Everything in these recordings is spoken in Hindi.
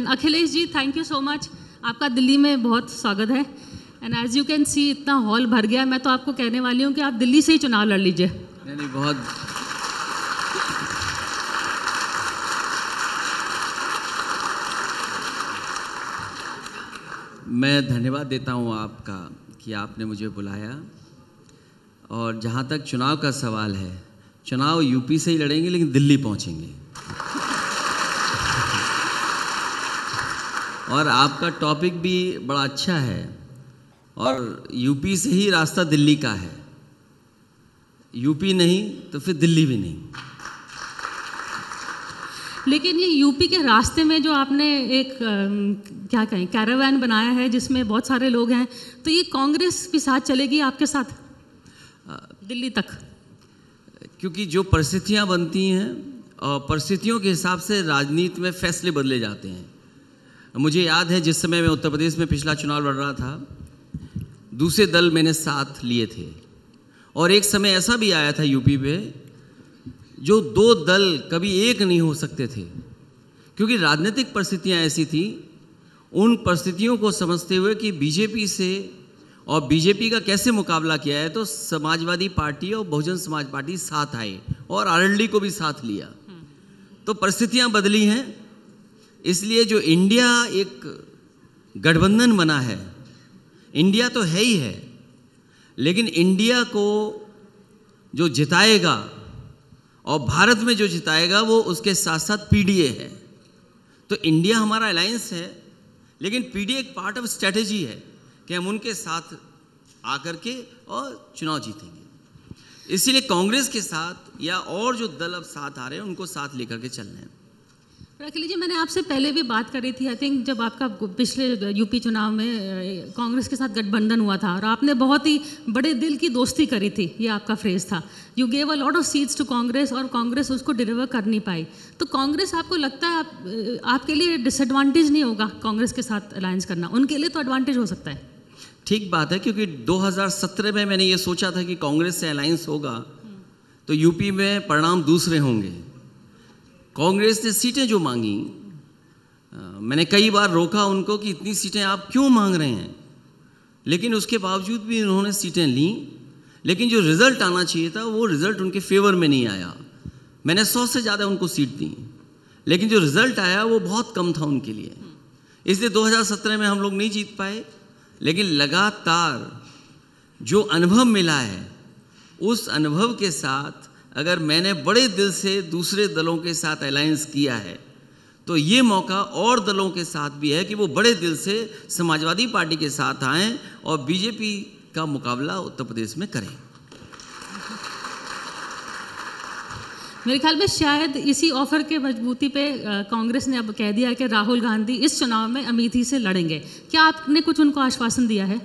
And Akhilesh ji thank you so much आपका दिल्ली में बहुत स्वागत है and as you can see इतना हॉल भर गया मैं तो आपको कहने वाली हूँ कि आप दिल्ली से ही चुनाव लड़ लीजिए नहीं नहीं बहुत मैं धन्यवाद देता हूँ आपका कि आपने मुझे बुलाया और जहाँ तक चुनाव का सवाल है चुनाव यूपी से ही लड़ेंगे लेकिन दिल्ली पहुँचेंगे और आपका टॉपिक भी बड़ा अच्छा है और यूपी से ही रास्ता दिल्ली का है यूपी नहीं तो फिर दिल्ली भी नहीं लेकिन ये यूपी के रास्ते में जो आपने एक क्या कहें कैरावैन बनाया है जिसमें बहुत सारे लोग हैं तो ये कांग्रेस के साथ चलेगी आपके साथ दिल्ली तक क्योंकि जो परिस्थितियाँ बनती हैं परिस्थितियों के हिसाब से राजनीति में फैसले बदले जाते हैं मुझे याद है जिस समय मैं उत्तर प्रदेश में पिछला चुनाव लड़ रहा था दूसरे दल मैंने साथ लिए थे और एक समय ऐसा भी आया था यूपी में जो दो दल कभी एक नहीं हो सकते थे क्योंकि राजनीतिक परिस्थितियाँ ऐसी थी उन परिस्थितियों को समझते हुए कि बीजेपी से और बीजेपी का कैसे मुकाबला किया है तो समाजवादी पार्टी और बहुजन समाज पार्टी साथ आए और आरएलडी को भी साथ लिया हम्म। तो परिस्थितियां बदली हैं इसलिए जो इंडिया एक गठबंधन बना है इंडिया तो है ही है लेकिन इंडिया को जो जिताएगा और भारत में जो जिताएगा वो उसके साथ साथ पीडीए है तो इंडिया हमारा अलायंस है लेकिन पीडीए एक पार्ट ऑफ स्ट्रेटजी है कि हम उनके साथ आकर के और चुनाव जीतेंगे इसीलिए कांग्रेस के साथ या और जो दल अब साथ आ रहे हैं उनको साथ लेकर के चल रहे हैं अखिलेश जी मैंने आपसे पहले भी बात करी थी आई थिंक जब आपका पिछले यूपी चुनाव में कांग्रेस के साथ गठबंधन हुआ था और आपने बहुत ही बड़े दिल की दोस्ती करी थी ये आपका फ्रेज था you gave a lot of seats to Congress और कांग्रेस उसको डिलीवर कर नहीं पाई तो कांग्रेस आपको लगता है आप, आपके लिए डिसएडवांटेज नहीं होगा कांग्रेस के साथ अलायंस करना उनके लिए तो एडवांटेज हो सकता है ठीक बात है क्योंकि 2017 में मैंने ये सोचा था कि कांग्रेस से अलायंस होगा हम्म। तो यूपी में परिणाम दूसरे होंगे कांग्रेस ने सीटें जो मांगी मैंने कई बार रोका उनको कि इतनी सीटें आप क्यों मांग रहे हैं लेकिन उसके बावजूद भी उन्होंने सीटें ली लेकिन जो रिज़ल्ट आना चाहिए था वो रिज़ल्ट उनके फेवर में नहीं आया मैंने सौ से ज़्यादा उनको सीट दी लेकिन जो रिज़ल्ट आया वो बहुत कम था उनके लिए इसलिए 2017 में हम लोग नहीं जीत पाए लेकिन लगातार जो अनुभव मिला है उस अनुभव के साथ अगर मैंने बड़े दिल से दूसरे दलों के साथ अलायंस किया है तो ये मौका और दलों के साथ भी है कि वो बड़े दिल से समाजवादी पार्टी के साथ आएं और बीजेपी का मुकाबला उत्तर प्रदेश में करें मेरे ख्याल में शायद इसी ऑफर के मजबूती पे कांग्रेस ने अब कह दिया कि राहुल गांधी इस चुनाव में अमेठी से लड़ेंगे क्या आपने कुछ उनको आश्वासन दिया है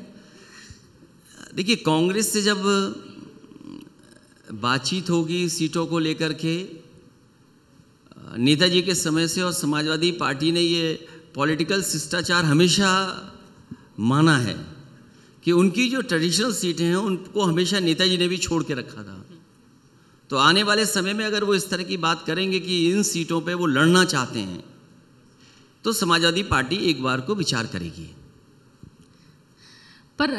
देखिए कांग्रेस से जब बातचीत होगी सीटों को लेकर के नेताजी के समय से और समाजवादी पार्टी ने ये पॉलिटिकल शिष्टाचार हमेशा माना है कि उनकी जो ट्रेडिशनल सीटें हैं उनको हमेशा नेताजी ने भी छोड़ के रखा था तो आने वाले समय में अगर वो इस तरह की बात करेंगे कि इन सीटों पे वो लड़ना चाहते हैं तो समाजवादी पार्टी एक बार को विचार करेगी पर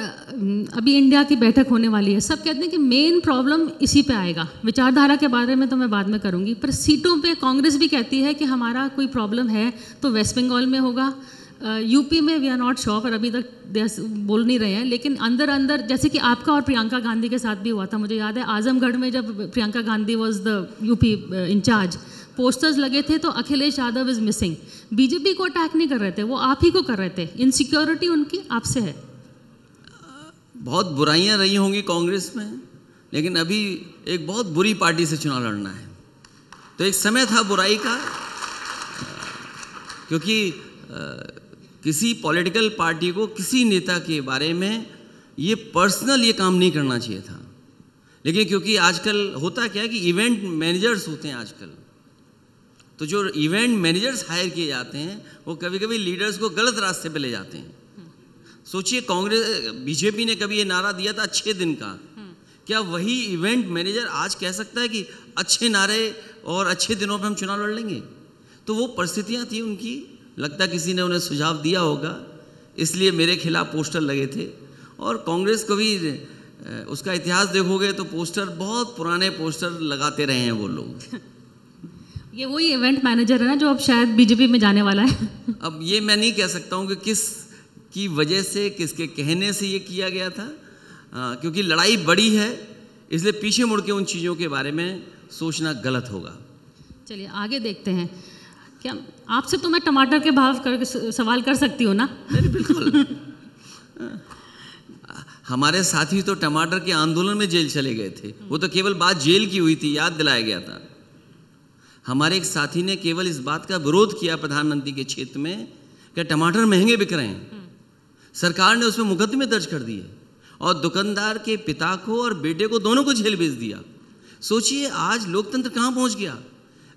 अभी इंडिया की बैठक होने वाली है सब कहते हैं कि मेन प्रॉब्लम इसी पे आएगा विचारधारा के बारे में तो मैं बाद में करूँगी पर सीटों पे कांग्रेस भी कहती है कि हमारा कोई प्रॉब्लम है तो वेस्ट बंगाल में होगा यूपी में वी आर नॉट श्योर पर अभी तक बोल नहीं रहे हैं लेकिन अंदर अंदर जैसे कि आपका और प्रियंका गांधी के साथ भी हुआ था मुझे याद है आजमगढ़ में जब Priyanka Gandhi was the UP in-charge posters लगे थे तो Akhilesh Yadav is missing BJP को अटैक नहीं कर रहे थे वो आप ही को कर रहे थे इनसिक्योरिटी उनकी आपसे है बहुत बुराइयां रही होंगी कांग्रेस में लेकिन अभी एक बहुत बुरी पार्टी से चुनाव लड़ना है तो एक समय था बुराई का क्योंकि किसी पॉलिटिकल पार्टी को किसी नेता के बारे में ये पर्सनल ये काम नहीं करना चाहिए था लेकिन क्योंकि आजकल होता क्या है कि इवेंट मैनेजर्स होते हैं आजकल तो जो इवेंट मैनेजर्स हायर किए जाते हैं वो कभी कभी लीडर्स को गलत रास्ते पर ले जाते हैं सोचिए कांग्रेस बीजेपी ने कभी ये नारा दिया था अच्छे दिन का हम्म। क्या वही इवेंट मैनेजर आज कह सकता है कि अच्छे नारे और अच्छे दिनों पे हम चुनाव लड़ लेंगे तो वो परिस्थितियाँ थी उनकी लगता किसी ने उन्हें सुझाव दिया होगा इसलिए मेरे खिलाफ पोस्टर लगे थे और कांग्रेस को भी उसका इतिहास देखोगे तो पोस्टर बहुत पुराने पोस्टर लगाते रहे हैं वो लोग ये वही इवेंट मैनेजर है ना जो अब शायद बीजेपी में जाने वाला है अब ये मैं नहीं कह सकता हूँ कि किस की वजह से किसके कहने से ये किया गया था आ, क्योंकि लड़ाई बड़ी है इसलिए पीछे मुड़ के उन चीज़ों के बारे में सोचना गलत होगा चलिए आगे देखते हैं क्या आपसे तो मैं टमाटर के भाव कर सवाल कर सकती हूँ ना बिल्कुल हमारे साथी तो टमाटर के आंदोलन में जेल चले गए थे वो तो केवल बात जेल की हुई थी याद दिलाया गया था हमारे एक साथी ने केवल इस बात का विरोध किया प्रधानमंत्री के क्षेत्र में कि टमाटर महंगे बिक रहे हैं सरकार ने उसमें मुकदमे दर्ज कर दिए और दुकानदार के पिता को और बेटे को दोनों को जेल भेज दिया सोचिए आज लोकतंत्र कहाँ पहुँच गया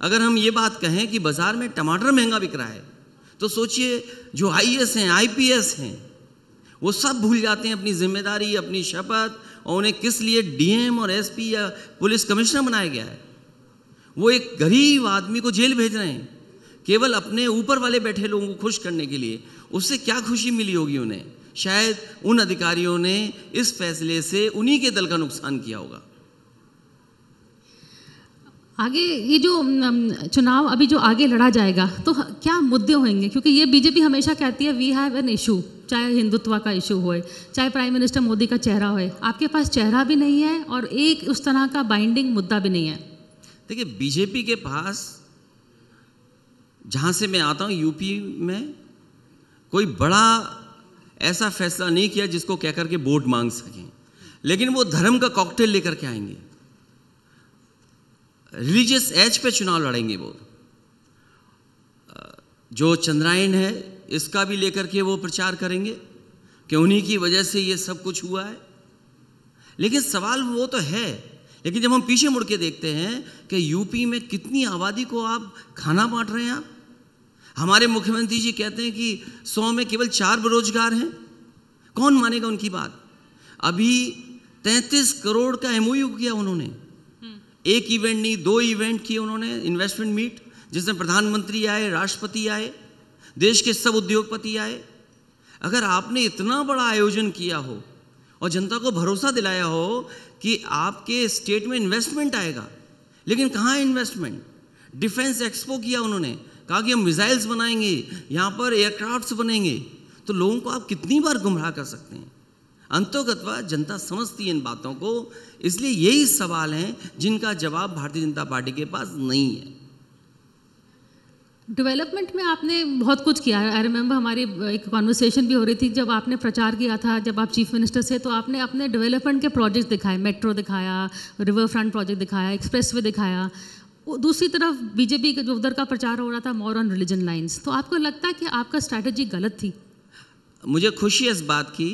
अगर हम ये बात कहें कि बाज़ार में टमाटर महंगा बिक रहा है तो सोचिए जो आई e हैं आई हैं वो सब भूल जाते हैं अपनी जिम्मेदारी अपनी शपथ और उन्हें किस लिए डीएम और एसपी या पुलिस कमिश्नर बनाया गया है वो एक गरीब आदमी को जेल भेज रहे हैं केवल अपने ऊपर वाले बैठे लोगों को खुश करने के लिए उससे क्या खुशी मिली होगी उन्हें शायद उन अधिकारियों ने इस फैसले से उन्हीं के दल का नुकसान किया होगा आगे ये जो चुनाव अभी जो आगे लड़ा जाएगा तो क्या मुद्दे होंगे क्योंकि ये बीजेपी हमेशा कहती है वी हैव एन इशू चाहे हिंदुत्व का इशू होए चाहे प्राइम मिनिस्टर मोदी का चेहरा होए आपके पास चेहरा भी नहीं है और एक उस तरह का बाइंडिंग मुद्दा भी नहीं है देखिए बीजेपी के पास जहाँ से मैं आता हूँ यूपी में कोई बड़ा ऐसा फैसला नहीं किया जिसको कह करके वोट मांग सकें लेकिन वो धर्म का कॉकटेल लेकर के आएंगे रिलीजियस एज पे चुनाव लड़ेंगे वो जो चंद्रायन है इसका भी लेकर के वो प्रचार करेंगे कि उन्हीं की वजह से ये सब कुछ हुआ है लेकिन सवाल वो तो है लेकिन जब हम पीछे मुड़ के देखते हैं कि यूपी में कितनी आबादी को आप खाना बांट रहे हैं आप हमारे मुख्यमंत्री जी कहते हैं कि सौ में केवल चार बेरोजगार हैं कौन मानेगा उनकी बात अभी तैंतीस करोड़ का एम किया उन्होंने हम्म। एक इवेंट नहीं दो इवेंट किए उन्होंने इन्वेस्टमेंट मीट जिसमें प्रधानमंत्री आए राष्ट्रपति आए देश के सब उद्योगपति आए अगर आपने इतना बड़ा आयोजन किया हो और जनता को भरोसा दिलाया हो कि आपके स्टेट में इन्वेस्टमेंट आएगा लेकिन कहाँ इन्वेस्टमेंट डिफेंस एक्सपो किया उन्होंने कहा कि हम मिसाइल्स बनाएंगे यहाँ पर एयरक्राफ्ट्स बनेंगे तो लोगों को आप कितनी बार गुमराह कर सकते हैं अंतोगतवा जनता समझती है इन बातों को इसलिए यही सवाल हैं जिनका जवाब भारतीय जनता पार्टी के पास नहीं है डेवलपमेंट में आपने बहुत कुछ किया है आई रिमेंबर हमारी एक कॉन्वर्सेशन भी हो रही थी जब आपने प्रचार किया था जब आप चीफ मिनिस्टर से तो आपने अपने डेवलपमेंट के प्रोजेक्ट दिखाए मेट्रो दिखाया रिवर फ्रंट प्रोजेक्ट दिखाया एक्सप्रेस वे दिखाया दूसरी तरफ बीजेपी के जो उधर का प्रचार हो रहा था मोर ऑन रिलीजन लाइन्स तो आपको लगता है कि आपका स्ट्रैटेजी गलत थी मुझे खुशी है इस बात की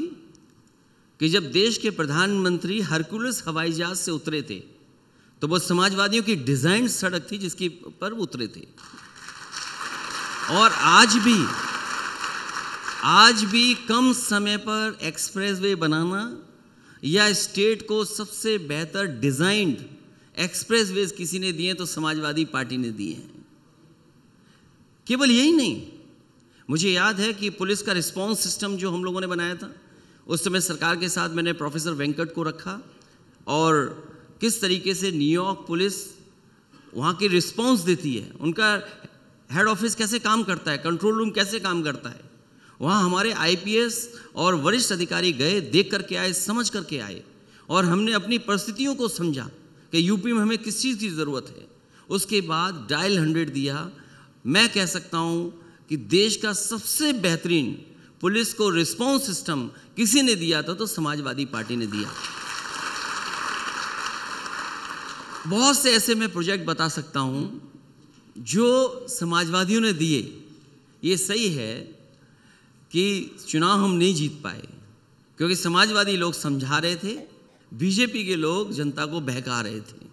कि जब देश के प्रधानमंत्री हरकुलस हवाई जहाज से उतरे थे तो वो समाजवादियों की डिज़ाइन सड़क थी जिसकी पर उतरे थे और आज भी आज भी कम समय पर एक्सप्रेसवे बनाना या स्टेट को सबसे बेहतर डिजाइंड एक्सप्रेसवेज किसी ने दिए तो समाजवादी पार्टी ने दिए हैं केवल यही नहीं मुझे याद है कि पुलिस का रिस्पांस सिस्टम जो हम लोगों ने बनाया था उस समय सरकार के साथ मैंने प्रोफेसर वेंकट को रखा और किस तरीके से न्यूयॉर्क पुलिस वहाँ की रिस्पांस देती है उनका हेड ऑफिस कैसे काम करता है कंट्रोल रूम कैसे काम करता है वहाँ हमारे आईपीएस और वरिष्ठ अधिकारी गए देख करके आए समझ करके आए और हमने अपनी परिस्थितियों को समझा कि यूपी में हमें किस चीज़ की ज़रूरत है उसके बाद डायल हंड्रेड दिया मैं कह सकता हूँ कि देश का सबसे बेहतरीन पुलिस को रिस्पॉन्स सिस्टम किसी ने दिया था तो समाजवादी पार्टी ने दिया बहुत से ऐसे मैं प्रोजेक्ट बता सकता हूँ जो समाजवादियों ने दिए ये सही है कि चुनाव हम नहीं जीत पाए क्योंकि समाजवादी लोग समझा रहे थे बीजेपी के लोग जनता को बहका रहे थे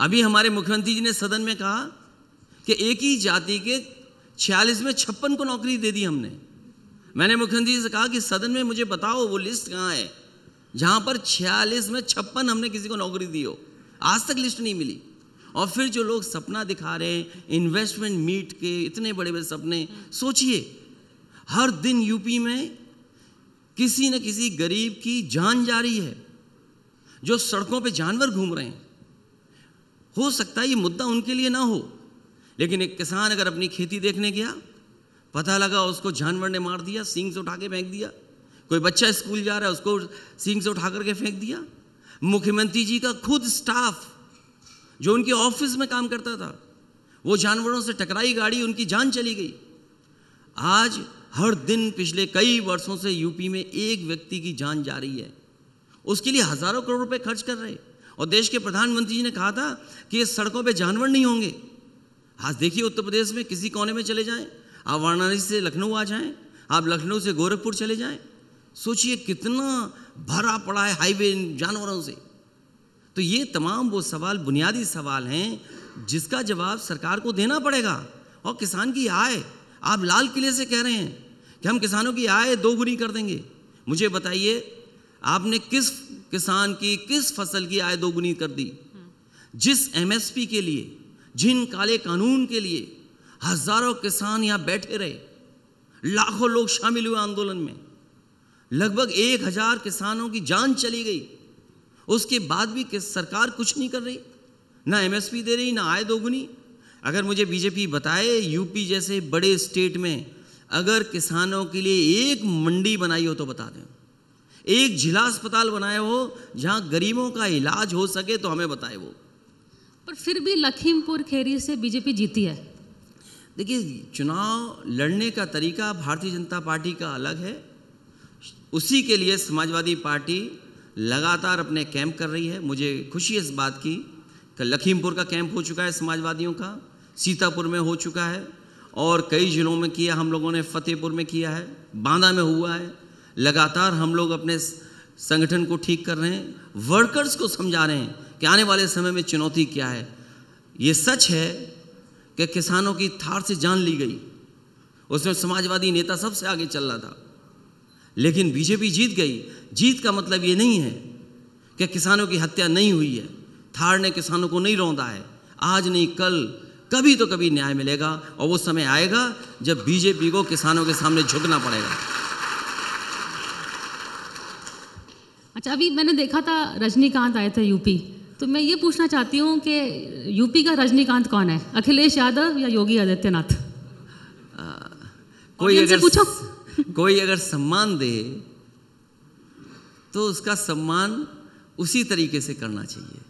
अभी हमारे मुख्यमंत्री जी ने सदन में कहा कि एक ही जाति के छियालीस में छप्पन को नौकरी दे दी हमने मैंने मुख्यमंत्री जी से कहा कि सदन में मुझे बताओ वो लिस्ट कहाँ है जहाँ पर छियालीस में छप्पन हमने किसी को नौकरी दी हो आज तक लिस्ट नहीं मिली और फिर जो लोग सपना दिखा रहे हैं इन्वेस्टमेंट मीट के इतने बड़े बड़े सपने सोचिए हर दिन यूपी में किसी न किसी गरीब की जान जा रही है जो सड़कों पे जानवर घूम रहे हैं हो सकता है ये मुद्दा उनके लिए ना हो लेकिन एक किसान अगर अपनी खेती देखने गया पता लगा उसको जानवर ने मार दिया सींग से उठा के फेंक दिया कोई बच्चा स्कूल जा रहा है उसको सींग से उठा करके फेंक दिया मुख्यमंत्री जी का खुद स्टाफ जो उनके ऑफिस में काम करता था वो जानवरों से टकराई गाड़ी उनकी जान चली गई आज हर दिन पिछले कई वर्षों से यूपी में एक व्यक्ति की जान जा रही है उसके लिए हजारों करोड़ रुपए खर्च कर रहे और देश के प्रधानमंत्री जी ने कहा था कि इस सड़कों पे जानवर नहीं होंगे आज देखिए उत्तर प्रदेश में किसी कोने में चले जाएं आप वाराणसी से लखनऊ आ जाएं आप लखनऊ से गोरखपुर चले जाएं सोचिए कितना भरा पड़ा है हाईवे जानवरों से तो ये तमाम वो सवाल बुनियादी सवाल हैं जिसका जवाब सरकार को देना पड़ेगा और किसान की आय आप लाल किले से कह रहे हैं कि हम किसानों की आय दोगुनी कर देंगे मुझे बताइए आपने किस किसान की किस फसल की आय दोगुनी कर दी जिस एमएसपी के लिए जिन काले कानून के लिए हजारों किसान यहाँ बैठे रहे लाखों लोग शामिल हुए आंदोलन में लगभग एक हजार किसानों की जान चली गई उसके बाद भी किस सरकार कुछ नहीं कर रही ना एमएसपी दे रही ना आय दोगुनी अगर मुझे बीजेपी बताए यूपी जैसे बड़े स्टेट में अगर किसानों के लिए एक मंडी बनाई हो तो बता दें एक जिला अस्पताल बनाए हो जहां गरीबों का इलाज हो सके तो हमें बताए वो पर फिर भी लखीमपुर खेरी से बीजेपी जीती है देखिए चुनाव लड़ने का तरीका भारतीय जनता पार्टी का अलग है उसी के लिए समाजवादी पार्टी लगातार अपने कैंप कर रही है मुझे खुशी है इस बात की कि लखीमपुर का कैंप हो चुका है समाजवादियों का सीतापुर में हो चुका है और कई ज़िलों में किया हम लोगों ने फतेहपुर में किया है बांदा में हुआ है लगातार हम लोग अपने संगठन को ठीक कर रहे हैं वर्कर्स को समझा रहे हैं कि आने वाले समय में चुनौती क्या है ये सच है कि किसानों की थार से जान ली गई उसमें समाजवादी नेता सबसे आगे चल रहा था लेकिन बीजेपी जीत गई जीत का मतलब ये नहीं है कि किसानों की हत्या नहीं हुई है थार ने किसानों को नहीं रौंदा है आज नहीं कल कभी तो कभी न्याय मिलेगा और वो समय आएगा जब बीजेपी को किसानों के सामने झुकना पड़ेगा अच्छा अभी मैंने देखा था रजनीकांत आए थे यूपी तो मैं ये पूछना चाहती हूँ कि यूपी का रजनीकांत कौन है अखिलेश यादव या योगी आदित्यनाथ कोई अगर पूछो कोई अगर सम्मान दे तो उसका सम्मान उसी तरीके से करना चाहिए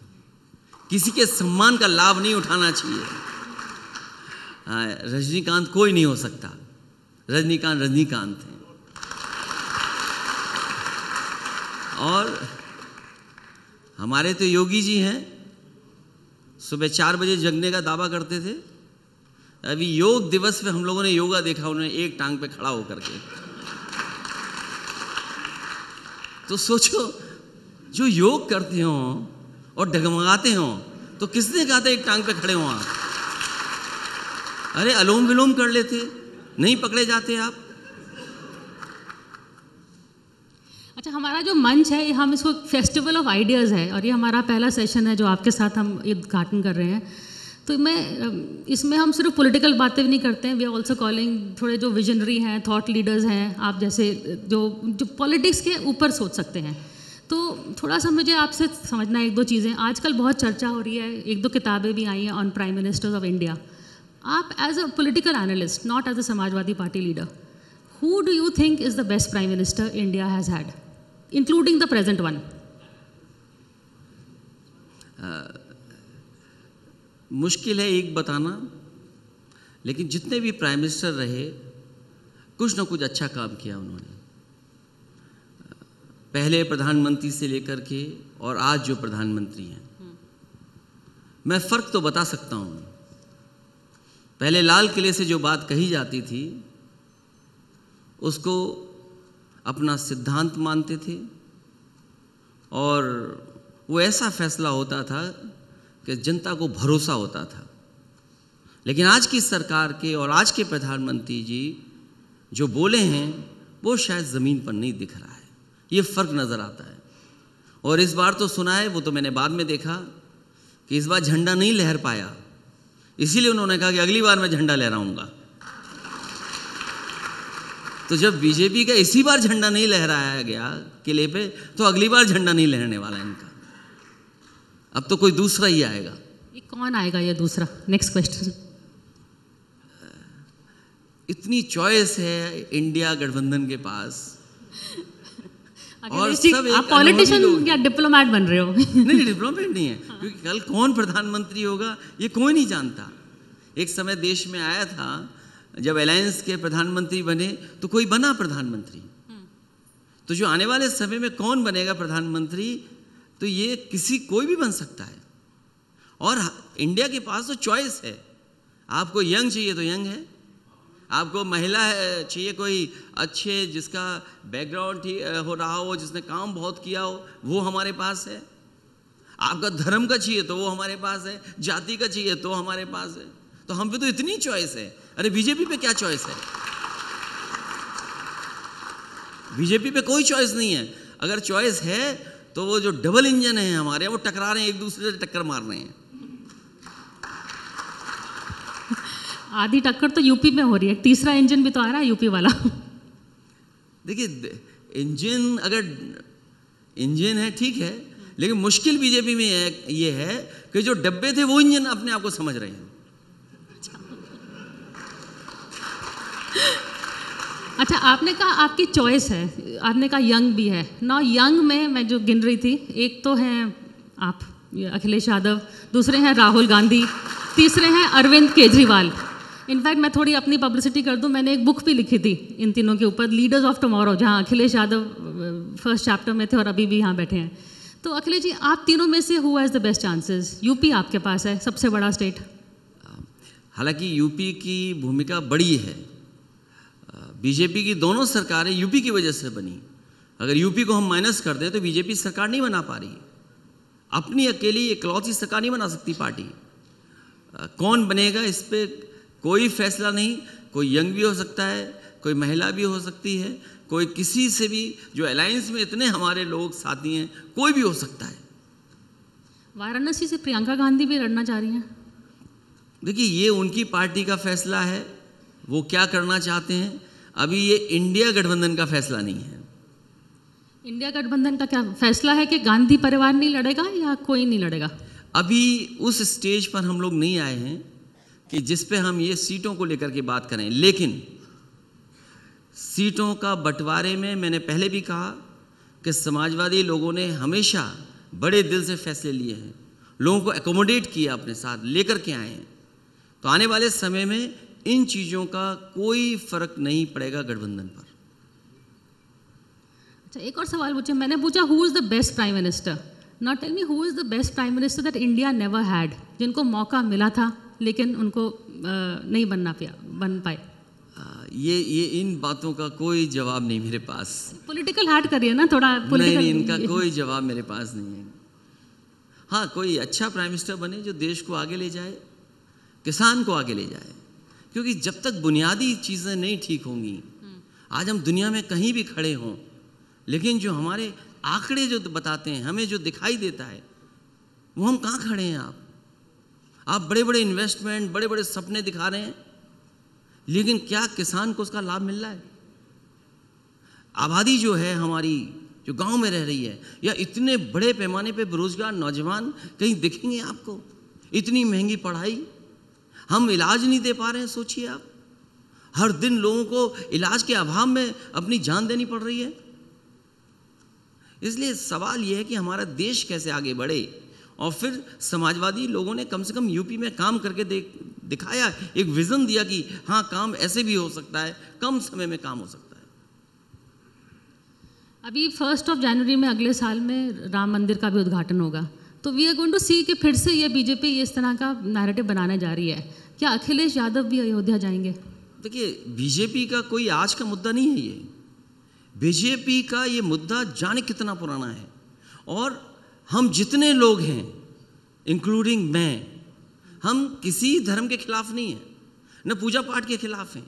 किसी के सम्मान का लाभ नहीं उठाना चाहिए हाँ, रजनीकांत कोई नहीं हो सकता रजनीकांत रजनीकांत हैं और हमारे तो योगी जी हैं सुबह चार बजे जगने का दावा करते थे अभी योग दिवस पे हम लोगों ने योगा देखा उन्होंने एक टांग पे खड़ा होकर के तो सोचो जो योग करते हो और डगमगाते हो तो किसने कहा था एक टांग पे खड़े हो आप अरे अलोम विलोम कर लेते नहीं पकड़े जाते आप अच्छा हमारा जो मंच है हम इसको फेस्टिवल ऑफ आइडियाज़ है और ये हमारा पहला सेशन है जो आपके साथ हम ये उद्घाटन कर रहे हैं तो मैं इसमें हम सिर्फ पॉलिटिकल बातें भी नहीं करते हैं वी आर ऑल्सो कॉलिंग थोड़े जो विजनरी हैं थॉट लीडर्स हैं आप जैसे जो जो पॉलिटिक्स के ऊपर सोच सकते हैं तो थोड़ा सा मुझे आपसे समझना है एक दो चीज़ें आजकल बहुत चर्चा हो रही है एक दो किताबें भी आई हैं on prime ministers of India आप as a political analyst not as a Samajwadi Party leader who do you think is the best prime minister India has had including the present one मुश्किल है एक बताना लेकिन जितने भी प्राइम मिनिस्टर रहे कुछ ना कुछ अच्छा काम किया उन्होंने पहले प्रधानमंत्री से लेकर के और आज जो प्रधानमंत्री हैं मैं फ़र्क तो बता सकता हूँ पहले लाल किले से जो बात कही जाती थी उसको अपना सिद्धांत मानते थे और वो ऐसा फैसला होता था कि जनता को भरोसा होता था लेकिन आज की सरकार के और आज के प्रधानमंत्री जी जो बोले हैं वो शायद ज़मीन पर नहीं दिख रहा है ये फ़र्क नज़र आता है और इस बार तो सुना है वो तो मैंने बाद में देखा कि इस बार झंडा नहीं लहर पाया इसीलिए उन्होंने कहा कि अगली बार मैं झंडा लहराऊंगा तो जब बीजेपी का इसी बार झंडा नहीं लहराया गया किले पे तो अगली बार झंडा नहीं लहरने वाला इनका अब तो कोई दूसरा ही आएगा ये कौन आएगा ये दूसरा नेक्स्ट क्वेश्चन इतनी चॉइस है इंडिया गठबंधन के पास और सब आप पॉलिटिशियन या डिप्लोमेट बन रहे हो नहीं डिप्लोमेट नहीं है हाँ। क्योंकि कल कौन प्रधानमंत्री होगा ये कोई नहीं जानता एक समय देश में आया था जब अलायंस के प्रधानमंत्री बने तो कोई बना प्रधानमंत्री हम्म। तो जो आने वाले समय में कौन बनेगा प्रधानमंत्री तो ये किसी कोई भी बन सकता है और इंडिया के पास तो चॉइस है आपको यंग चाहिए तो यंग है आपको महिला चाहिए कोई अच्छे जिसका बैकग्राउंड हो रहा हो जिसने काम बहुत किया हो वो हमारे पास है आपका धर्म का चाहिए तो वो हमारे पास है जाति का चाहिए तो हमारे पास है तो हम पे तो इतनी चॉइस है अरे बीजेपी पे क्या चॉइस है बीजेपी पे कोई चॉइस नहीं है अगर चॉइस है तो वो जो डबल इंजन है हमारे वो टकरा रहे हैं एक दूसरे से टक्कर मार रहे हैं आधी टक्कर तो यूपी में हो रही है तीसरा इंजन भी तो आ रहा है यूपी वाला देखिए इंजन अगर इंजन है ठीक है लेकिन मुश्किल बीजेपी में ये है कि जो डब्बे थे वो इंजन अपने आप को समझ रहे हैं अच्छा आपने कहा आपकी चॉइस है आपने कहा यंग भी है ना यंग में मैं जो गिन रही थी एक तो हैं आप अखिलेश यादव दूसरे हैं राहुल गांधी तीसरे हैं अरविंद केजरीवाल इनफैक्ट मैं थोड़ी अपनी पब्लिसिटी कर दूं मैंने एक बुक भी लिखी थी इन तीनों के ऊपर लीडर्स ऑफ टुमारो जहाँ Akhilesh Yadav first uh, chapter में थे और अभी भी यहाँ बैठे हैं तो अखिलेश जी आप तीनों में से हुआ as the best chances UP आपके पास है सबसे बड़ा स्टेट हालांकि यूपी की भूमिका बड़ी है बीजेपी की दोनों सरकारें यूपी की वजह से बनी अगर यूपी को हम माइनस कर दें तो बीजेपी सरकार नहीं बना पा रही अपनी अकेली इकलौती सरकार नहीं बना सकती पार्टी कौन बनेगा इस पर कोई फैसला नहीं कोई यंग भी हो सकता है कोई महिला भी हो सकती है कोई किसी से भी जो अलायंस में इतने हमारे लोग साथी हैं कोई भी हो सकता है वाराणसी से प्रियंका गांधी भी लड़ना चाह रही हैं देखिए ये उनकी पार्टी का फैसला है वो क्या करना चाहते हैं अभी ये इंडिया गठबंधन का फैसला नहीं है इंडिया गठबंधन का क्या फैसला है कि गांधी परिवार नहीं लड़ेगा या कोई नहीं लड़ेगा अभी उस स्टेज पर हम लोग नहीं आए हैं कि जिस पे हम ये सीटों को लेकर के बात करें लेकिन सीटों का बंटवारे में मैंने पहले भी कहा कि समाजवादी लोगों ने हमेशा बड़े दिल से फैसले लिए हैं लोगों को एकोमोडेट किया अपने साथ लेकर के आए हैं तो आने वाले समय में इन चीज़ों का कोई फर्क नहीं पड़ेगा गठबंधन पर अच्छा एक और सवाल पूछे मैंने पूछा who is the best prime minister not tell me who is the best prime minister that India never had जिनको मौका मिला था लेकिन उनको नहीं बनना पाया बन पाए ये ये इन बातों का कोई जवाब नहीं मेरे पास पॉलिटिकल हार्ट करिए ना थोड़ा नहीं नहीं इनका कोई जवाब मेरे पास नहीं है हाँ कोई अच्छा प्राइम मिनिस्टर बने जो देश को आगे ले जाए किसान को आगे ले जाए क्योंकि जब तक बुनियादी चीज़ें नहीं ठीक होंगी आज हम दुनिया में कहीं भी खड़े हों लेकिन जो हमारे आंकड़े जो बताते हैं हमें जो दिखाई देता है वो हम कहाँ खड़े हैं आप आप बड़े बड़े इन्वेस्टमेंट बड़े बड़े सपने दिखा रहे हैं लेकिन क्या किसान को उसका लाभ मिल रहा है आबादी जो है हमारी जो गांव में रह रही है या इतने बड़े पैमाने पे बेरोजगार नौजवान कहीं दिखेंगे आपको इतनी महंगी पढ़ाई हम इलाज नहीं दे पा रहे हैं सोचिए आप हर दिन लोगों को इलाज के अभाव में अपनी जान देनी पड़ रही है इसलिए सवाल यह है कि हमारा देश कैसे आगे बढ़े और फिर समाजवादी लोगों ने कम से कम यूपी में काम करके देख दिखाया एक विज़न दिया कि हाँ काम ऐसे भी हो सकता है कम समय में काम हो सकता है अभी फर्स्ट ऑफ जनवरी में अगले साल में राम मंदिर का भी उद्घाटन होगा तो we are going to see कि फिर से ये बीजेपी इस तरह का नैरेटिव बनाने जा रही है क्या अखिलेश यादव भी अयोध्या जाएंगे देखिए बीजेपी का कोई आज का मुद्दा नहीं है ये बीजेपी का ये मुद्दा जाने कितना पुराना है और हम जितने लोग हैं इंक्लूडिंग मैं हम किसी धर्म के खिलाफ नहीं हैं न पूजा पाठ के खिलाफ हैं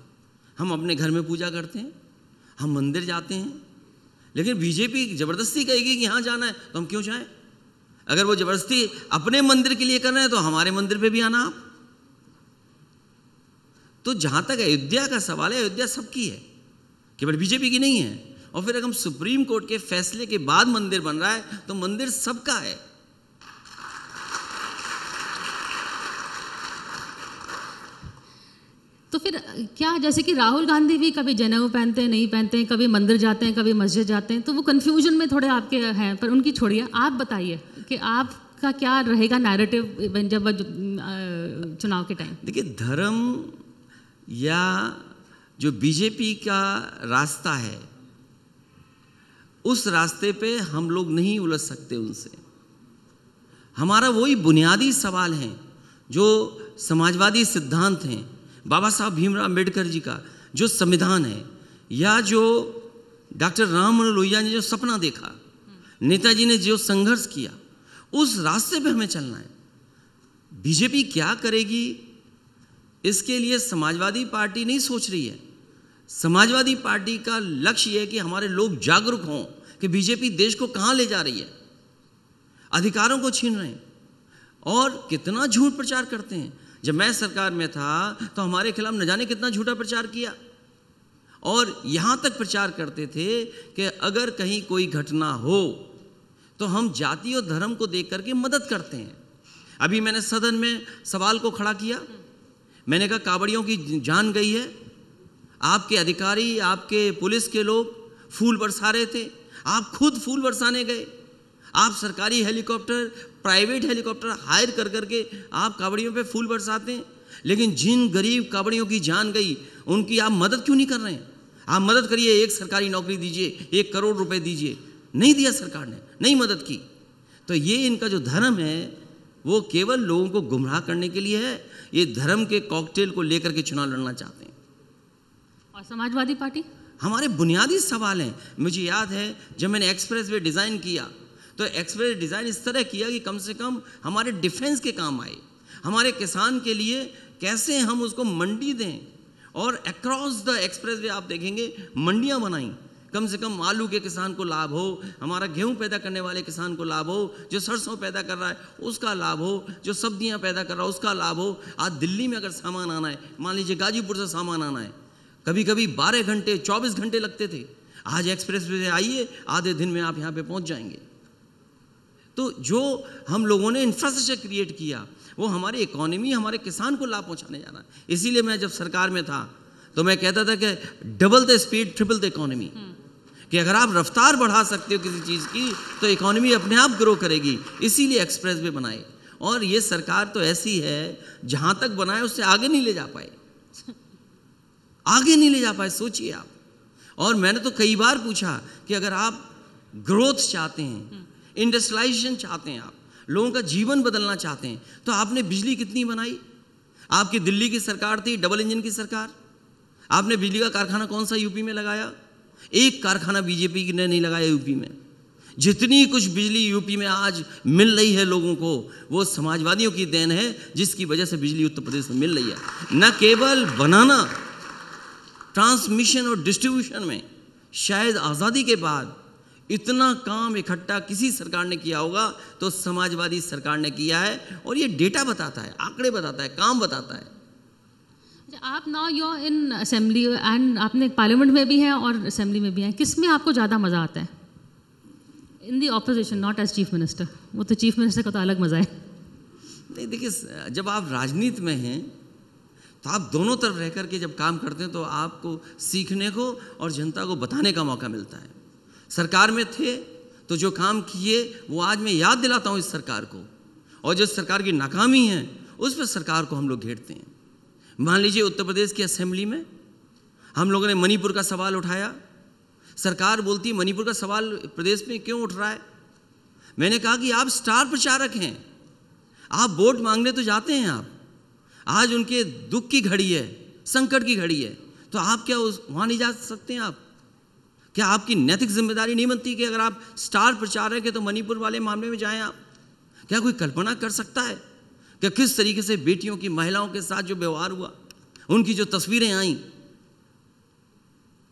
हम अपने घर में पूजा करते हैं हम मंदिर जाते हैं लेकिन बीजेपी ज़बरदस्ती कहेगी कि यहाँ जाना है तो हम क्यों जाएं अगर वो जबरदस्ती अपने मंदिर के लिए कर रहे हैं तो हमारे मंदिर पे भी आना आप तो जहां तक अयोध्या का सवाल है अयोध्या सबकी है केवल बीजेपी की नहीं है और फिर अगर हम सुप्रीम कोर्ट के फैसले के बाद मंदिर बन रहा है तो मंदिर सबका है तो फिर क्या जैसे कि राहुल गांधी भी कभी जनेऊ पहनते हैं नहीं पहनते हैं कभी मंदिर जाते हैं कभी मस्जिद जाते हैं तो वो कन्फ्यूजन में थोड़े आपके हैं पर उनकी छोड़िए आप बताइए कि आपका क्या रहेगा नैरेटिव जब चुनाव के टाइम देखिए धर्म या जो बीजेपी का रास्ता है उस रास्ते पे हम लोग नहीं उलझ सकते उनसे हमारा वही बुनियादी सवाल है जो समाजवादी सिद्धांत हैं बाबा साहब भीमराव अम्बेडकर जी का जो संविधान है या जो डॉक्टर राम मनोहर लोहिया ने जो सपना देखा नेताजी ने जो संघर्ष किया उस रास्ते पे हमें चलना है बीजेपी क्या करेगी इसके लिए समाजवादी पार्टी नहीं सोच रही है समाजवादी पार्टी का लक्ष्य है कि हमारे लोग जागरूक हों कि बीजेपी देश को कहाँ ले जा रही है अधिकारों को छीन रहे हैं और कितना झूठ प्रचार करते हैं जब मैं सरकार में था तो हमारे खिलाफ न जाने कितना झूठा प्रचार किया और यहां तक प्रचार करते थे कि अगर कहीं कोई घटना हो तो हम जाति और धर्म को देख करके मदद करते हैं अभी मैंने सदन में सवाल को खड़ा किया मैंने कहा कावड़ियों की जान गई है आपके अधिकारी आपके पुलिस के लोग फूल बरसा रहे थे आप खुद फूल बरसाने गए आप सरकारी हेलीकॉप्टर प्राइवेट हेलीकॉप्टर हायर कर करके आप कावड़ियों पे फूल बरसाते हैं लेकिन जिन गरीब कावड़ियों की जान गई उनकी आप मदद क्यों नहीं कर रहे हैं आप मदद करिए एक सरकारी नौकरी दीजिए एक करोड़ रुपए दीजिए नहीं दिया सरकार ने नहीं मदद की तो ये इनका जो धर्म है वो केवल लोगों को गुमराह करने के लिए है ये धर्म के कॉकटेल को लेकर के चुनाव लड़ना चाहते हैं और समाजवादी पार्टी हमारे बुनियादी सवाल हैं मुझे याद है जब मैंने एक्सप्रेस वे डिज़ाइन किया तो एक्सप्रेस डिज़ाइन इस तरह किया कि कम से कम हमारे डिफेंस के काम आए हमारे किसान के लिए कैसे हम उसको मंडी दें और अक्रॉस द एक्सप्रेस वे आप देखेंगे मंडियाँ बनाई कम से कम आलू के किसान को लाभ हो हमारा गेहूं पैदा करने वाले किसान को लाभ हो जो सरसों पैदा कर रहा है उसका लाभ हो जो सब्जियां पैदा कर रहा है उसका लाभ हो आज दिल्ली में अगर सामान आना है मान लीजिए गाजीपुर से सामान आना है कभी कभी बारह घंटे चौबीस घंटे लगते थे आज एक्सप्रेस वे आइए आधे दिन में आप यहाँ पे पहुँच जाएंगे तो जो हम लोगों ने इंफ्रास्ट्रक्चर क्रिएट किया वो हमारी इकोनॉमी हमारे किसान को लाभ पहुंचाने जा रहा है इसीलिए मैं जब सरकार में था तो मैं कहता था कि double the speed triple the economy कि अगर आप रफ्तार बढ़ा सकते हो किसी चीज़ की तो इकोनॉमी अपने आप ग्रो करेगी इसीलिए एक्सप्रेस वे बनाए और ये सरकार तो ऐसी है जहाँ तक बनाए उससे आगे नहीं ले जा पाए आगे नहीं ले जा पाए सोचिए आप और मैंने तो कई बार पूछा कि अगर आप ग्रोथ चाहते हैं हम्म। इंडस्ट्राइजेशन चाहते हैं आप लोगों का जीवन बदलना चाहते हैं तो आपने बिजली कितनी बनाई आपकी दिल्ली की सरकार थी डबल इंजन की सरकार आपने बिजली का कारखाना कौन सा यूपी में लगाया एक कारखाना बीजेपी ने नहीं लगाया यूपी में जितनी कुछ बिजली यूपी में आज मिल रही है लोगों को वो समाजवादियों की देन है जिसकी वजह से बिजली उत्तर प्रदेश में मिल रही है न केवल बनाना ट्रांसमिशन और डिस्ट्रीब्यूशन में शायद आज़ादी के बाद इतना काम इकट्ठा किसी सरकार ने किया होगा तो समाजवादी सरकार ने किया है और ये डेटा बताता है आंकड़े बताता है काम बताता है अच्छा, आप ना यो इन असेंबली एंड आपने पार्लियामेंट में भी हैं और असेंबली में भी हैं किस में आपको ज़्यादा मज़ा आता है in the opposition not as chief minister वो तो चीफ मिनिस्टर का तो अलग मज़ा है नहीं देखिए जब आप राजनीति में हैं तो आप दोनों तरफ रह करके जब काम करते हैं तो आपको सीखने को और जनता को बताने का मौका मिलता है सरकार में थे तो जो काम किए वो आज मैं याद दिलाता हूँ इस सरकार को और जो सरकार की नाकामी है उस पर सरकार को हम लोग घेरते हैं मान लीजिए उत्तर प्रदेश की असेंबली में हम लोगों ने मणिपुर का सवाल उठाया सरकार बोलती मणिपुर का सवाल प्रदेश में क्यों उठ रहा है मैंने कहा कि आप स्टार प्रचारक हैं आप वोट मांगने तो जाते हैं आप आज उनके दुख की घड़ी है संकट की घड़ी है तो आप क्या उस वहाँ नहीं जा सकते हैं आप क्या आपकी नैतिक जिम्मेदारी नहीं बनती कि अगर आप स्टार प्रचारक है तो मणिपुर वाले मामले में जाएं आप क्या कोई कल्पना कर सकता है कि किस तरीके से बेटियों की महिलाओं के साथ जो व्यवहार हुआ उनकी जो तस्वीरें आई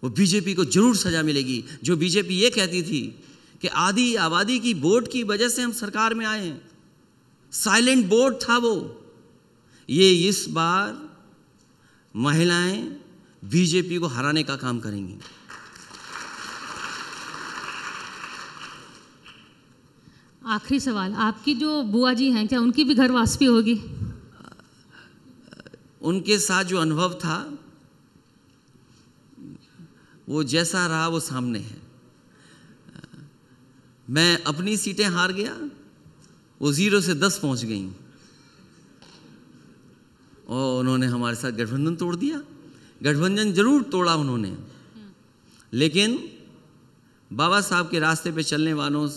वो बीजेपी को जरूर सजा मिलेगी जो बीजेपी ये कहती थी कि आधी आबादी की वोट की वजह से हम सरकार में आए हैं साइलेंट वोट था वो ये इस बार महिलाएं बीजेपी को हराने का काम करेंगी आखिरी सवाल आपकी जो बुआ जी हैं क्या उनकी भी घर वास्पी होगी उनके साथ जो अनुभव था वो जैसा रहा वो सामने है मैं अपनी सीटें हार गया वो ज़ीरो से दस पहुंच गई और उन्होंने हमारे साथ गठबंधन तोड़ दिया गठबंधन जरूर तोड़ा उन्होंने लेकिन बाबा साहब के रास्ते पे चलने वालों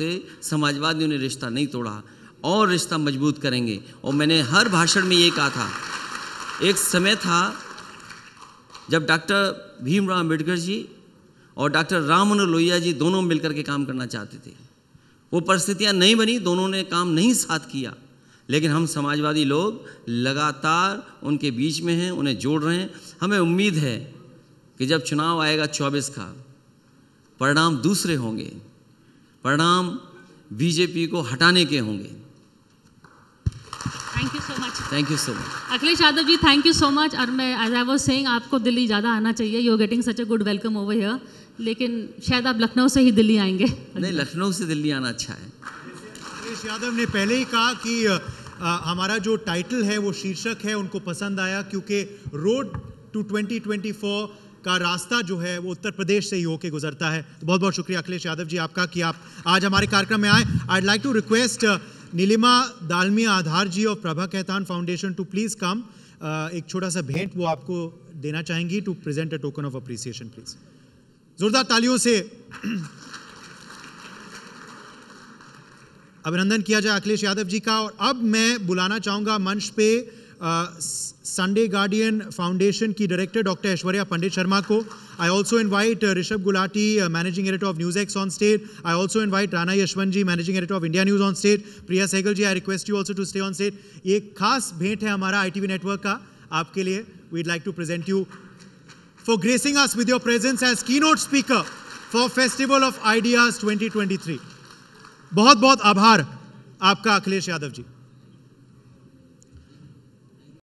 से समाजवादियों ने रिश्ता नहीं तोड़ा और रिश्ता मजबूत करेंगे और मैंने हर भाषण में ये कहा था एक समय था जब डॉक्टर भीमराव अम्बेडकर जी और डॉक्टर राम मनोहर लोहिया जी दोनों मिलकर के काम करना चाहते थे वो परिस्थितियाँ नहीं बनी दोनों ने काम नहीं साथ किया लेकिन हम समाजवादी लोग लगातार उनके बीच में हैं उन्हें जोड़ रहे हैं हमें उम्मीद है कि जब चुनाव आएगा चौबीस का परिणाम दूसरे होंगे परिणाम बीजेपी को हटाने के होंगे thank you so much thank you so much Akhilesh Yadav ji thank you so much और मैं एज आई वॉज सेंग आपको दिल्ली ज़्यादा आना चाहिए you getting such a good welcome over here लेकिन शायद आप लखनऊ से ही दिल्ली आएंगे नहीं लखनऊ से दिल्ली आना अच्छा है अखिलेश यादव ने पहले ही कहा कि आ, हमारा जो टाइटल है वो शीर्षक है उनको पसंद आया क्योंकि रोड टू 2024 का रास्ता जो है वो उत्तर प्रदेश से ही होके गुजरता है तो बहुत बहुत शुक्रिया अखिलेश यादव जी आपका कि आप आज हमारे कार्यक्रम में आए I like to request Neelima Dalmia Adhar ji और Prabha Khaitan foundation to please come एक छोटा सा भेंट वो आपको देना चाहेंगी to present a token of appreciation please जोरदार तालियों से अभिनंदन किया जाए अखिलेश यादव जी का और अब मैं बुलाना चाहूंगा मंच पे संडे गार्डियन फाउंडेशन की डायरेक्टर डॉक्टर ऐश्वर्या पंडित शर्मा को I also invite Rishabh Gulati managing editor of News X on stage I also invite Rana Yashwant ji managing editor of India News on stage Priya Sehgal ji I request you also to stay on stage ये खास भेंट है हमारा आई नेटवर्क का आपके लिए we'd like to present you for gracing us with your presence as keynote speaker for festival of ideas three बहुत बहुत आभार आपका अखिलेश यादव जी